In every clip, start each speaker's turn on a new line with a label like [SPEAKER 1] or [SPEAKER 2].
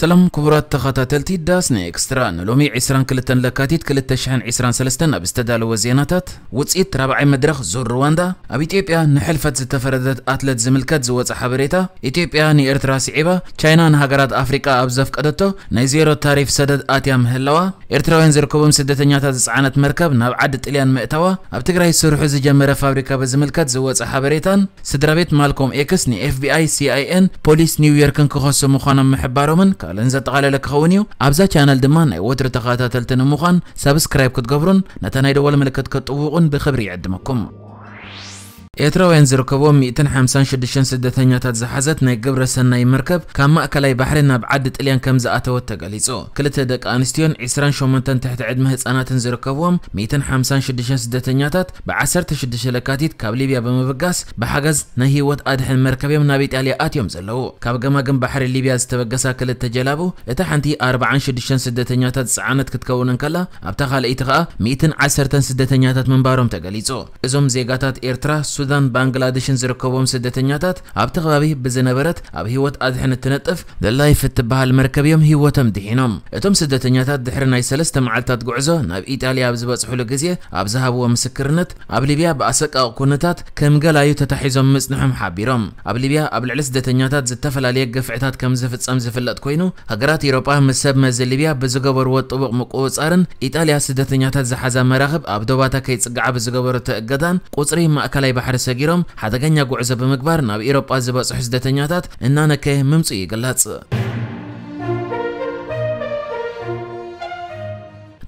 [SPEAKER 1] سلام كبرات تخطاتلتي داسني اكستران نلومي عسران كلتن لكاتيت كلت شحن عسران سلستن اب وزيناتات زيناتات رابعي مدرخ زور رواندا اب ايتيوبيا نحلفت زتفردت اتلت زملكات زواتس حبريتا ايتيوبيا ني ارتراس عيبا چاينا نهاقرات افريقا اب قدتو ناي زيرو تاريف سدد اتيام هلوا ارتراوين زركوبم سدتنياتا زعانت مركب ناب عد طليان مئتوا اب تግራይ ስርሑ ዝጀመረ ፋብሪካ በዝምልከት ዝወፀ ሓበሬታን ስድራ ቤት ማልኮም ኤክስ ንኤፍቢኣይ ሲኣይኤን ፖሊስ ኒውዮርክን ክኸሱ محبارو من كال انزد غالي لك خونيو ابزا چانل دمان اي ودر تخاتاتل تنموخان سابسكرايب كتغبرون نتان اي ملكت كتغوغون بخبري عدمكم ኤርትራውያን ዝርከቦ 156 ኛታት ዝሓዘት ናይ ግብረ ሰናይ መርከብ ካብ ማእከላይ ባሕሪ ናብ ዓዲ ጥልያን ከም ዝኣተወት ተገሊጹ ክልተ ደቂ ኣንስትዮን 28 ትሕቲ ዕድመ ህፃናትን ዝርከብዎም 156 ስደተኛታት ብ16 ለካቲት ካብ ሊብያ ብምብጋስ ብሓገዝ ናይ ህይወት ኣድሕን መርከብ እዮም ናብ ኢጣልያ ኣትዮም ዘለዉ ካብ ገማግም ባሕሪ ሊብያ ዝተበገሳ ክልተ ጀላቡ እቲ ሓንቲ 46 ስደተኛታት ዝፀዓነት ክትከውን እንከላ ኣብታ ካልአይቲ ከዓ 110 ስደተኛታት ምንባሮም ተገሊጹ እዞም ዜጋታት ኤርትራ ሱዳን ባንግላዴሽን ዝርከቦም ስደተኛታት ኣብቲ ከባቢ ብዝነበረት ኣብ ሂወት ኣድሕን እትነጥፍ ዘላይፍ እትበሃል መርከብ እዮም ሂወቶም ድሒኖም እቶም ስደተኛታት ድሕሪ ናይ ሰለስተ መዓልትታት ጉዕዞ ናብ ኢጣልያ ኣብ ዝበፅሕሉ ግዜ ኣብ ዝሃብዎ ምስክርነት ኣብ ሊብያ ብኣሰቃቂ ኩነታት ከም ገላዩ ተታሒዞም ምፅንሖም ሓቢሮም ኣብ ሊብያ ኣብ ልዕሊ ስደተኛታት ዝተፈላለየ ግፍዕታት ከም ዝፍፀም ዝፍለጥ ኮይኑ ሃገራት ኤሮጳ ምስ ሰብ መዚ ሊብያ ብዝገበርዎ ጥቡቕ ምቁፅፃርን ኢጣልያ ስደተኛታት ዝሓዛ መራኽብ ኣብ ዶባታ ከይፅጋዓ ብዝገበረቶ እገዳን ቁፅሪ ማእከላይ ባሕሪ ሓደ ሰጊሮም ሓደገኛ ጉዕዞ ብምግባር ናብ ኢሮጳ ዝበፅሑ ስደተኛታት እናነከየ ምምፂ ይግለጽ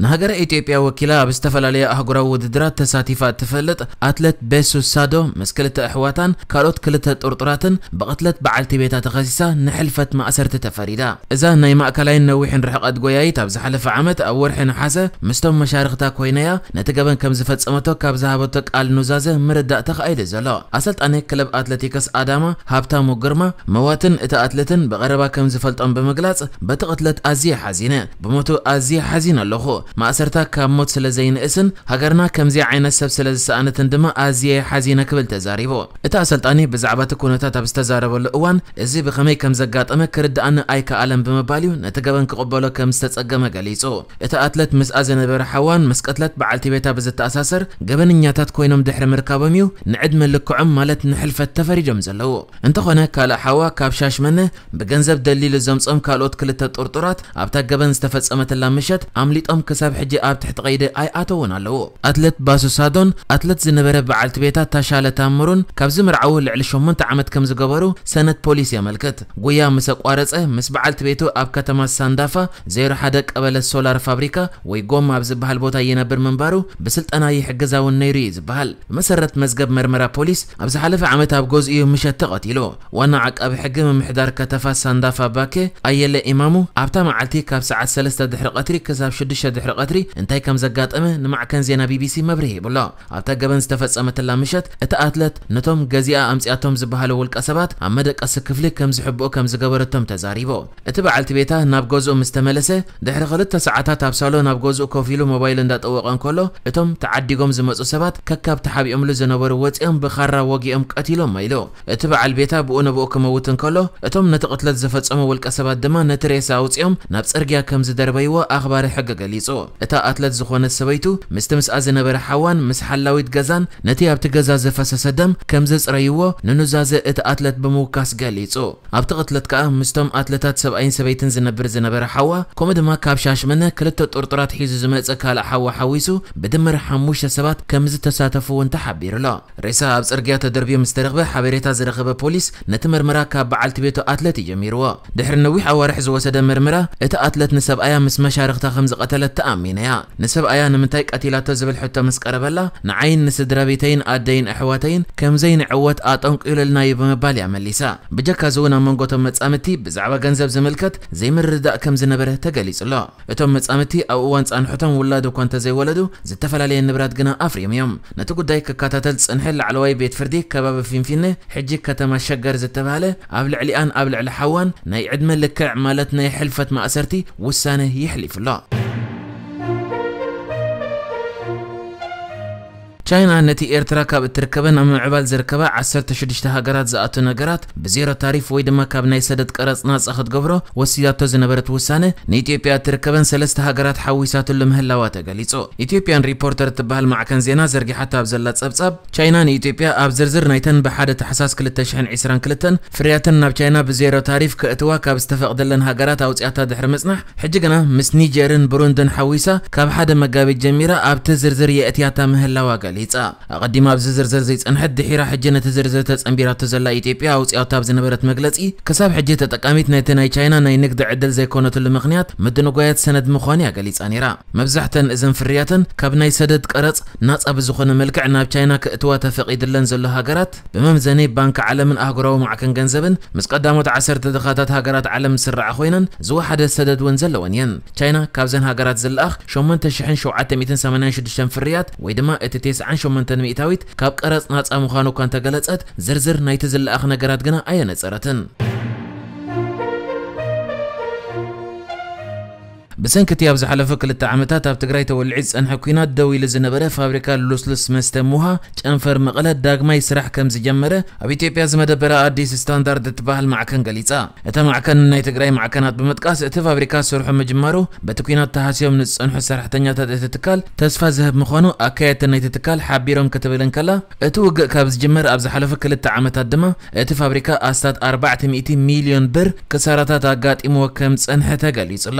[SPEAKER 1] ንሃገረ ኢትዮጵያ ወኪላ ኣብ ዝተፈላለየ ኣህጉራዊ ውድድራት ተሳቲፋ እትፈልጥ ኣትሌት ቤሱ ሳዶ ምስ ክልተ ኣሕዋታን ካልኦት ክልተ ጥርጡራትን ብቐትለት በዓልቲ ቤታ ተኸሲሳ ንሕልፈት ማእሰርቲ ተፈሪዳ እዛ ናይ ማእከላይን ነዊሕን ርሕቐት ጎያይት ኣብ ዝሓለፈ ዓመት ኣብ ወርሒ ንሓሰ ምስቶም መሻርክታ ኮይነያ ነቲ ገበን ከም ዝፈጸመቶ ካብ ዝሃበቶ ቃል ኑዛዘ ምርዳእ ተኻኢሉ ዘሎ ኣሰልጣኒ ክለብ ኣትለቲክስ ኣዳማ ሃብታሙ ግርማ መዋትን እቲ ኣትሌትን ብቐረባ ከም ዝፈልጦም ብምግላጽ በቲ ቕትለት ኣዝየ ሓዚነ ብሞቱ ኣዝየ ሓዚን ኣለኹ ማእሰርታ ካብ ሞት ስለ ዘይንእስን ሃገርና ከምዚ ዓይነት ሰብ ስለ ዝሰኣነትን ድማ ኣዝየ ሓዚነ ክብል ተዛሪቡ እቲ ኣሰልጣኒ ብዛዕባ እቲ ኩነታት ኣብ ዝተዛረበሉ እዋን እዚ ብኸመይ ከም ዘጋጠመ ክርዳእኒ ኣይከኣለን ብምባል እዩ ነቲ ገበን ክቕበሎ ከም ዝተጸገመ ገሊጹ እቲ ኣትለት ምስኣ ዝነበረ ሓዋን ምስ ቀትለት በዓልቲ ቤታ ብዝተኣሳሰር ገበንኛታት ኮይኖም ድሕሪ ምርካቦም እዩ ንዕድመ ልክዖም ማለት ንሕልፈት ተፈሪዶም ዘለዉ እንተኾነ ካልእ ሓዋ ካብ ሻሽመነ ብገንዘብ ደሊሉ ዘምፆም ካልኦት ክልተ ጥርጡራት ኣብታ ገበን ዝተፈጸመትላ ምሸት ኣምሊጦም ክስ ክሳብ ሕጂ ኣብ ትሕቲ ቀይዲ ኣይኣተ እውን ኣለዎ ኣትሌት ባሱሳዶን ኣትሌት ዝነበረ በዓልቲ ቤታ ታሻለ ታምሩን ካብዚ ምርዓዊ ልዕሊ 8 ዓመት ከም ዝገበሩ ሰነድ ፖሊስ የመልክት ጉያ ምስ ኣቋረፀ ምስ በዓልቲ ቤቱ ኣብ ከተማ ሳንዳፋ 01 ቀበለ ሶላር ፋብሪካ ወይ ጎማ ኣብ ዝበሃል ቦታ ይነብር ምንባሩ ብስልጠና ይሕገዛ እውን ነይሩ እዩ ዝበሃል ብመሰረት መዝገብ መርመራ ፖሊስ ኣብ ዝሓለፈ ዓመት ኣብ ገዝኡ ምሸት ተቐቲሉ ዋና ዓቃቢ ሕጊ ምምሕዳር ከተፋ ሳንዳፋ ባኬ ኣየለ ኢማሙ ኣብታ መዓልቲ ካብ ሰዓት 3 ድሕሪ ቀትሪ ክሳብ 6 ድሕሪ بدحر قدري انتي كم زقات امه نمع كان زينا بي بي سي مبري بلا ابتا قبن استفت سامت الله مشت اتا اتلت نتوم قزيا امسي اتوم زبهالو والك اسبات ام مدك اسا كفلي كم زحبو كم زقبر التوم تزاريبو اتبع التبيتا ناب قوزو مستملسة دحر غلطة ساعتا تابسالو ناب قوزو كوفيلو موبايل اندات اوقان كولو اتوم تعدي قوم زمزو سبات ككاب تحابي املو زنبر واتي ام بخارة وقي ام قتيلو مايلو اتبع البيتا بقو نبقو كموتن كولو اتوم نتقتلت زفت سامو والك اسبات دما نتريسا اوتيوم ناب سرقيا كم زدربيو اخبار حقق ليسو ኣለዎ እታ ኣትለት ዝኾነት ሰበይቱ ምስቲ ምስኣ ዝነበረ ሓዋን ምስ ሓላዊት ገዛን ነቲ ኣብቲ ገዛ ዝፈሰሰ ደም ከም ዘፅረይዎ ንኑዛዘ እቲ ኣትለት ብምውካስ ገሊጹ ኣብቲ ቅትለት ከዓ ምስቶም ኣትለታት ሰብኣይን ሰበይትን ዝነብር ዝነበረ ሓዋ ከምኡ ድማ ካብ ሻሽመነ ክልተ ጥርጡራት ሒዙ ዝመፀ ካልእ ሓዋ ሓዊሱ ብድምር ሓሙሽተ ሰባት ከም ዝተሳተፉ እውን ተሓቢሩ ኣሎ ሬሳ ኣብ ፅርግያ ተደርብዮ ምስ ተረኽበ ሓበሬታ ዝረኸበ ፖሊስ ነቲ ምርመራ ካብ በዓልቲ ቤቱ ኣትለት እዩ ጀሚርዎ ድሕሪ ነዊሕ ኣዋርሕ ዝወሰደ ምርመራ እቲ ኣትለት ንሰብኣያ ምስ መሻርክታ ከም ዝቐተለት ተኣሚነ እያ ንሰብኣያ ንምንታይ ቀቲላቶ ዝብል ሕቶ ምስ ቀረበላ ንዓይን ንስድራ ቤተይን ኣደይን ኣሕዋተይን ከምዘይን ዕወት ኣጠንቂሉልናዩ ብምባል እያ መሊሳ ብጀካዚ እውን ኣብ መንጎቶም መጻምቲ ብዛዕባ ገንዘብ ዝምልከት ዘይምርዳእ ከም ዝነበረ ተገሊጹ ኣሎ እቶም መጻምቲ ኣብ እዋን ጻንሑቶም ውላድ እኳ እንተዘይወለዱ ዝተፈላለየ ንብረት ግና ኣፍርዮም እዮም ነቲ ጉዳይ ክከታተል ፅንሐ ላዕለዋይ ቤት ፍርዲ ከባቢ ፊንፊነ ሕጂ ከተማ ሸገር ዝተባሃለ ኣብ ልዕሊኣን ኣብ ልዕሊ ሓዋን ናይ ዕድመ ልክዕ ማለት ናይ ሕልፈት ማእሰርቲ ውሳነ ይሕሊፉ ኣሎ چاینا نەتی ایرتراکا کا بترکەبن ئەمە عبال زرکەبە عسەر تەشدیشتە هاگەرات زەئاتە نەگەرات بزیرە تاریف وی دەما کابنای سەدەت قەرەت ناس ئەخت گەبرۆ وەسیدا تۆز نەبەرت وسانە نەیتیۆپیا ترکەبن سەلەستە هاگەرات حەویسات لەم هەلاواتە گەلیچۆ ئیتیۆپیان ریپۆرتەر تبال معکەن زێنا سب حتا بزەلە چەبچەب چاینان ئیتیۆپیا نیتن به بەحادە تەحساس کل تشن عیسران کلتن فریاتن نب چاینا بزیرە تاریف کە ئەتوا کابستەفەق دەلەن هاگەرات ئەوچیاتە دەحرمەسنەح حجگەنا مسنی جێرن بروندن حەویسە کاب حادە مەگاوی جەمیرە ئابتە اتیاتا یەئەتیاتە مهەلاوا گەلی جليتا قدما بززرزر زيت ان حد حيرا حجنا تزرزر تس امبيرا تزلا ايتيبيا او سي اوتاب زنبرت مغلصي كساب حجه تتقاميت ناي تناي تشاينا ناي نقد عدل زي كونت المغنيات مدنقويات سند مخوانيا جليتا نيرا مبزحتن اذن فرياتن كابناي سدد قرص ناص ابزخن ملكع ناب تشاينا كتوا تفقيد لن زلو هاجرات بممزني بنك عالم اهغرو معكن غنزبن مسقدامو تعسر تدخاتات هاجرات عالم سرع خوينن زو حد سدد ونزل ونين تشاينا كابزن هاجرات زلاخ شومن تشحن شو عتميتن 86 فريات ويدما اتي 98 ሚእታዊት ካብ ቀረፅ ናፃ ምዃኑ እኳ እንተገለፀት ዝርዝር ናይቲ ዝለኣኽ ነገራት ግና ኣየነፀረትን بسنكت يا بزح على فكرة التعامتات بتقريته والعز أن حكينات دوي لزنبرة فابريكا لوسلس مستموها ጨንፈር መቐለ ዳግማይ ስራሕ ከም ዝጀመረ ኣብ ኢትዮጵያ ዝመደበረ ኣዲስ ስታንዳርድ እትበሃል ማዕከን ገሊጻ እታ ማዕከን ናይ ትግራይ ማዕከናት ብምጥቃስ እቲ ፋብሪካ ስርሑ ምጅማሩ በቲ ኩናት ተሃስዮም ንዝጸንሑ ሰራሕተኛታት እቲ ትካል ተስፋ ዝህብ ምዃኑ ኣካየድቲ ናይቲ ትካል ሓቢሮም ክትብልን ከላ እቲ ውግእ ካብ ዝጅመር ኣብ ዝሓለፈ ክልተ ዓመታት ድማ እቲ ፋብሪካ ኣስታት 400 ሚልዮን ብር ክሳራታት ኣጋጢምዎ ከም ጸንሐ ተገሊጹ ኣሎ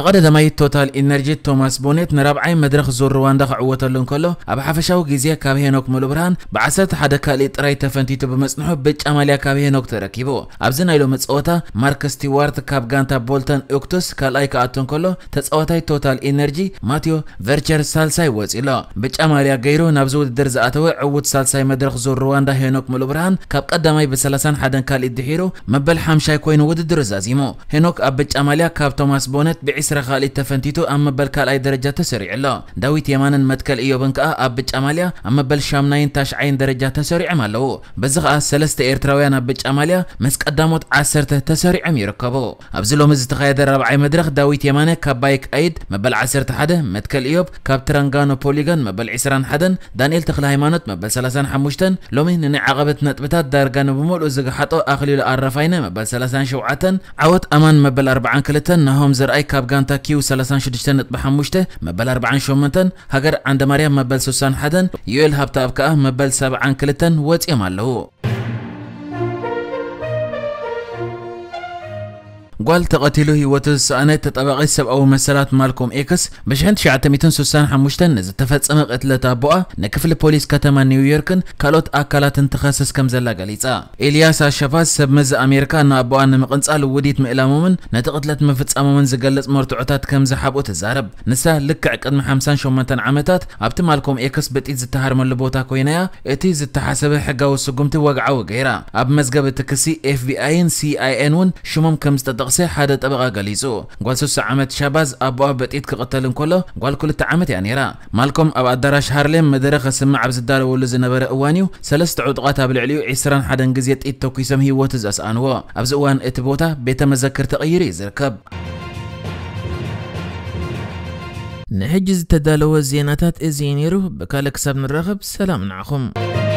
[SPEAKER 1] تقدد ماي توتال انرجي توماس بونيት ንራብዓይ መድረክ ዙር ሩዋንዳ ክዕወተሉ እንከሎ ኣብ ሓፈሻዊ ግዜ ካብ ሄኖክ ሙሉብርሃን ብዓሰርተ ሓደ ካልእ ጥራይ ተፈንቲቱ ብመፅንሑ ብጫ ማልያ ካብ ሄኖክ ተረኪቡ ኣብዚ ናይ ሎሚ ፀወታ ማርክ ስቲዋርት ካብ ጋንታ ቦልተን ኦክቶስ ካልኣይ ክኣቱ እንከሎ ተፃዋታይ ቶታል ኢነርጂ ማቴዮ ቨርቸር ሳልሳይ ወፂሎ ብጫ ማልያ ገይሩ ናብዚ ውድድር ዝኣተወ ዕውት ሳልሳይ መድረክ ዙር ሩዋንዳ ሄኖክ ሙሉብርሃን ካብ ቀዳማይ ብ31 ካልእ ድሒሩ መበል ሓምሻይ ኮይኑ ውድድር ዛዚሙ ሄኖክ ኣብ ብጫ ማልያ ካብ ቶማስ ቦነት ብ20 እስራኻሊእ ተፈንቲቱ ኣብ መበል ካልኣይ ደረጃ ተሰሪዑ ኣሎ ዳዊት የማንን መትከል ኢዮብን ከዓ ኣብ ብጫማልያ ኣብ መበል ሻምናይን ታሽዓይን ደረጃ ተሰሪዖም ኣለዉ በዚ ከዓ ሰለስተ ኤርትራውያን ኣብ ብጫማልያ ምስ ቀዳሞት ዓሰርተ ተሰሪዖም ይርከቡ ኣብዚ ሎሚ ዝተኻየደ ራብዓይ መድረኽ ዳዊት የማነ ካብ ባይክ ኣይድ መበል 11 መትከል ኢዮብ ካብ ትራንጋኖ ፖሊጋን መበል 21 ዳንኤል ተክለ ሃይማኖት መበል 35 ሎሚ ንንዓቐበት ነጥብታት ዳርጋ ንብምሉእ ዝገሓጦ ኣኽሊሉ ኣረፋይነ መበል 37 ዓወት ኣማን መበል 42 ናሆም ዝርኣይ ካብ ጋን تلانتا كيو سلاسان شدشتن اتبحان مشته مبال أربعان شومنتن هاجر عند مريم مبال سوسان حدن يويل هابتا أبكاه مبال سبعان كلتن واتئم اللهو قال تقتله وتس أنا تطبق السب أو مسألات مالكم إكس مش هنت شعت ميتن سوسان حمشتن زتفت أمق قتلة أبوه نكفل بوليس كتما نيويوركن كالوت أكلات تخصص كم زلا قليتا إلياس الشفاز سب مز أمريكا نابوا أن أبوه أن مقنصال وديت مقلامومن نتقتلت مفتس أمامن زقلت مرتعتات كم زحب وتزارب نسا لك عقد محمسان شو متن عمتات عبت مالكم إكس بتيت زتهر من لبوتا كوينيا إتي زتحسب حقا وسقمت وقعوا غيرا أب مزقبت كسي اف بي اين سي ان ون شو مم كم استدق تقسي حدا طبقة قليزو قال سوس عمت شاباز أبوه بتيت كقتل كله قال كل تعمت يعني را مالكم أبو الدرش هارلم مدرخ سمع بزدار ولو زنبر أوانيو سلست عود عطقات بالعليو عسران حدا قزيت إيت توكيسم هي وتز أسأنوا أبز أوان إتبوتا بيت مذكر تغيري زركب نحجز تدالو الزيناتات إزينيرو بكالك سبن الرغب سلام نعخم